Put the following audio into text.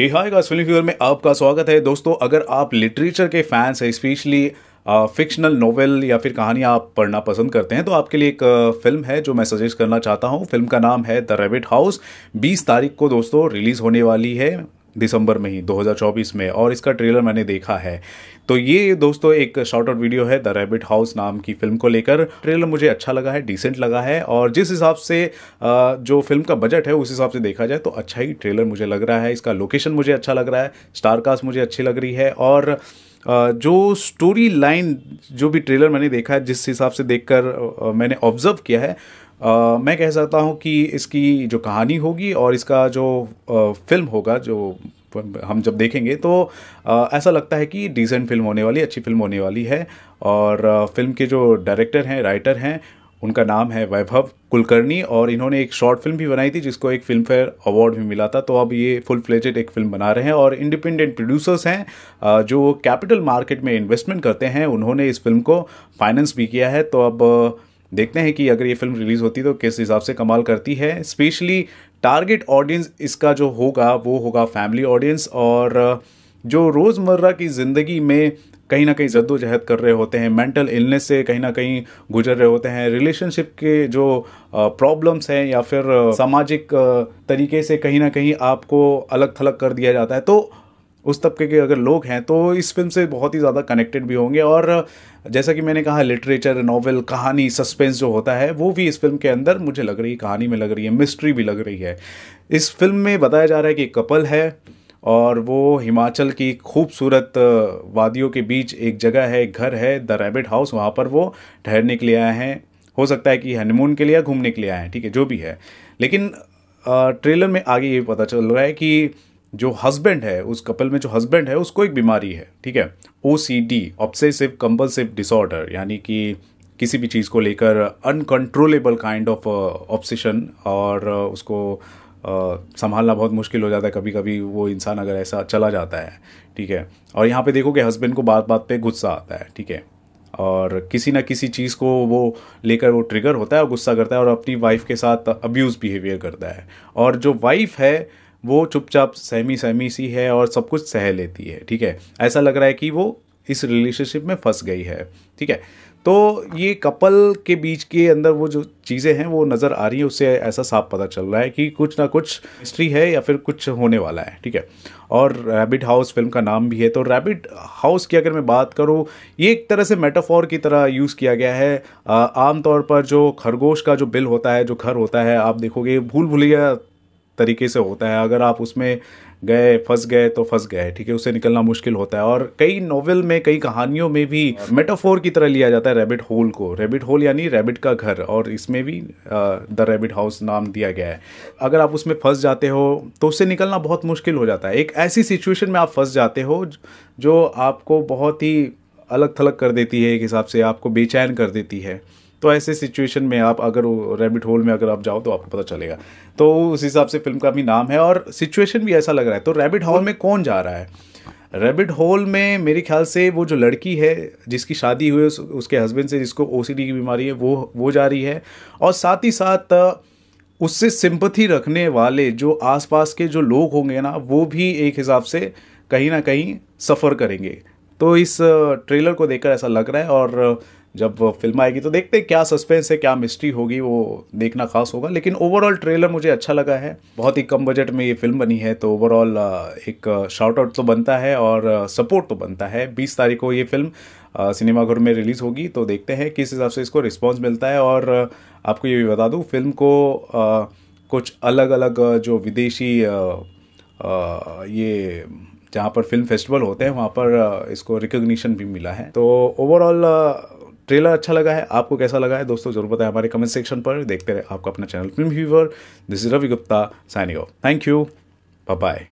ही hi guys Film Fever में आपका स्वागत है दोस्तों अगर आप लिटरेचर के फैंस हैं स्पेशली फिक्शनल नोवेल या फिर कहानियाँ आप पढ़ना पसंद करते हैं तो आपके लिए एक फिल्म है जो मैं सजेस्ट करना चाहता हूँ फिल्म का नाम है द रेबिट हाउस 20 तारीख को दोस्तों रिलीज़ होने वाली है दिसंबर में ही 2024 में और इसका ट्रेलर मैंने देखा है तो ये दोस्तों एक शॉर्ट आउट वीडियो है द रेबिट हाउस नाम की फिल्म को लेकर ट्रेलर मुझे अच्छा लगा है डिसेंट लगा है और जिस हिसाब से जो फिल्म का बजट है उस हिसाब से देखा जाए तो अच्छा ही ट्रेलर मुझे लग रहा है इसका लोकेशन मुझे अच्छा लग रहा है स्टारकास्ट मुझे अच्छी लग रही है और जो स्टोरी लाइन जो भी ट्रेलर मैंने देखा है जिस हिसाब से देखकर मैंने ऑब्जर्व किया है Uh, मैं कह सकता हूँ कि इसकी जो कहानी होगी और इसका जो uh, फिल्म होगा जो हम जब देखेंगे तो आ, ऐसा लगता है कि डिसेंट फिल्म होने वाली अच्छी फिल्म होने वाली है और आ, फिल्म के जो डायरेक्टर हैं राइटर हैं उनका नाम है वैभव कुलकर्णी और इन्होंने एक शॉर्ट फिल्म भी बनाई थी जिसको एक फिल्म फेयर अवार्ड भी मिला था तो अब ये फुल फ्लेजेड एक फिल्म बना रहे हैं और इंडिपेंडेंट प्रोड्यूसर्स हैं जो कैपिटल मार्केट में इन्वेस्टमेंट करते हैं उन्होंने इस फिल्म को फाइनेंस भी किया है तो अब देखते हैं कि अगर ये फिल्म रिलीज़ होती तो किस हिसाब से कमाल करती है स्पेशली टारगेट ऑडियंस इसका जो होगा वो होगा फैमिली ऑडियंस और जो रोज़मर्रा की ज़िंदगी में कहीं ना कहीं जद्दोजहद कर रहे होते हैं मेंटल इलनेस से कहीं ना कहीं गुजर रहे होते हैं रिलेशनशिप के जो प्रॉब्लम्स हैं या फिर सामाजिक तरीके से कहीं ना कहीं आपको अलग थलग कर दिया जाता है तो उस तबके के अगर लोग हैं तो इस फिल्म से बहुत ही ज़्यादा कनेक्टेड भी होंगे और जैसा कि मैंने कहा लिटरेचर नॉवल कहानी सस्पेंस जो होता है वो भी इस फिल्म के अंदर मुझे लग रही है कहानी में लग रही है मिस्ट्री भी लग रही है इस फिल्म में बताया जा रहा है कि कपल है और वो हिमाचल की खूबसूरत वादियों के बीच एक जगह है एक घर है द रैबिट हाउस वहाँ पर वो ठहरने के लिए आए हैं हो सकता है कि हनीमून के लिए घूमने के लिए आए हैं ठीक है जो भी है लेकिन ट्रेलर में आगे ये पता चल रहा है कि जो हस्बैंड है उस कपल में जो हस्बैंड है उसको एक बीमारी है ठीक है O C D obsessive compulsive disorder यानी कि किसी भी चीज़ को लेकर अनकंट्रोलेबल काइंड ऑफ ऑब्सेशन और uh, उसको आ, uh, संभालना बहुत मुश्किल हो जाता है कभी कभी वो इंसान अगर ऐसा चला जाता है ठीक है और यहाँ पे कि हस्बैंड को बात बात पे गुस्सा आता है ठीक है और किसी ना किसी चीज़ को वो लेकर वो ट्रिगर होता है और गुस्सा करता है और अपनी वाइफ के साथ अब्यूज़ बिहेवियर करता है और जो वाइफ है वो चुपचाप सहमी सहमी सी है और सब कुछ सह लेती है ठीक है ऐसा लग रहा है कि वो इस रिलेशनशिप में फंस गई है ठीक है तो ये कपल के बीच के अंदर वो जो चीज़ें हैं वो नज़र आ रही हैं उससे ऐसा साफ पता चल रहा है कि कुछ ना कुछ हिस्ट्री है या फिर कुछ होने वाला है ठीक है और रैबिट हाउस फिल्म का नाम भी है तो रैबिट हाउस की अगर मैं बात करूँ ये एक तरह से मेटाफोर की तरह यूज़ किया गया है आमतौर पर जो खरगोश का जो बिल होता है जो घर होता है आप देखोगे भूल भूलिया तरीके से होता है अगर आप उसमें गए फंस गए तो फंस गए ठीक है उससे निकलना मुश्किल होता है और कई नोवेल में कई कहानियों में भी मेटाफोर की तरह लिया जाता है रैबिट होल को रैबिट होल यानी रैबिट का घर और इसमें भी द रैबिट हाउस नाम दिया गया है अगर आप उसमें फंस जाते हो तो उससे निकलना बहुत मुश्किल हो जाता है एक ऐसी सिचुएशन में आप फंस जाते हो जो आपको बहुत ही अलग थलग कर देती है एक हिसाब से आपको बेचैन कर देती है तो ऐसे सिचुएशन में आप अगर रेबिट होल में अगर आप जाओ तो आपको पता चलेगा तो उस हिसाब से फिल्म का भी नाम है और सिचुएशन भी ऐसा लग रहा है तो रेबिट होल में कौन जा रहा है रेबिट होल में मेरे ख्याल से वो जो लड़की है जिसकी शादी हुई उस, उसके हस्बैंड से जिसको ओ की बीमारी है वो वो जा रही है और साथ ही साथ उससे सिंपथी रखने वाले जो आसपास के जो लोग होंगे ना वो भी एक हिसाब से कहीं ना कहीं सफ़र करेंगे तो इस ट्रेलर को देखकर ऐसा लग रहा है और जब फिल्म आएगी तो देखते हैं क्या सस्पेंस है क्या मिस्ट्री होगी वो देखना खास होगा लेकिन ओवरऑल ट्रेलर मुझे अच्छा लगा है बहुत ही कम बजट में ये फिल्म बनी है तो ओवरऑल एक शॉर्ट आउट तो बनता है और सपोर्ट तो बनता है बीस तारीख को ये फिल्म सिनेमाघर में रिलीज़ होगी तो देखते हैं किस हिसाब से इसको रिस्पॉन्स मिलता है और आपको ये भी बता दूँ फिल्म को कुछ अलग अलग जो विदेशी ये जहाँ पर फिल्म फेस्टिवल होते हैं वहाँ पर इसको रिकोगनीशन भी मिला है तो ओवरऑल ट्रेलर अच्छा लगा है आपको कैसा लगा है दोस्तों जरूर बताएं हमारे कमेंट सेक्शन पर देखते रहे आपका अपना channel film viewer this is Ravi Gupta signing off thank you bye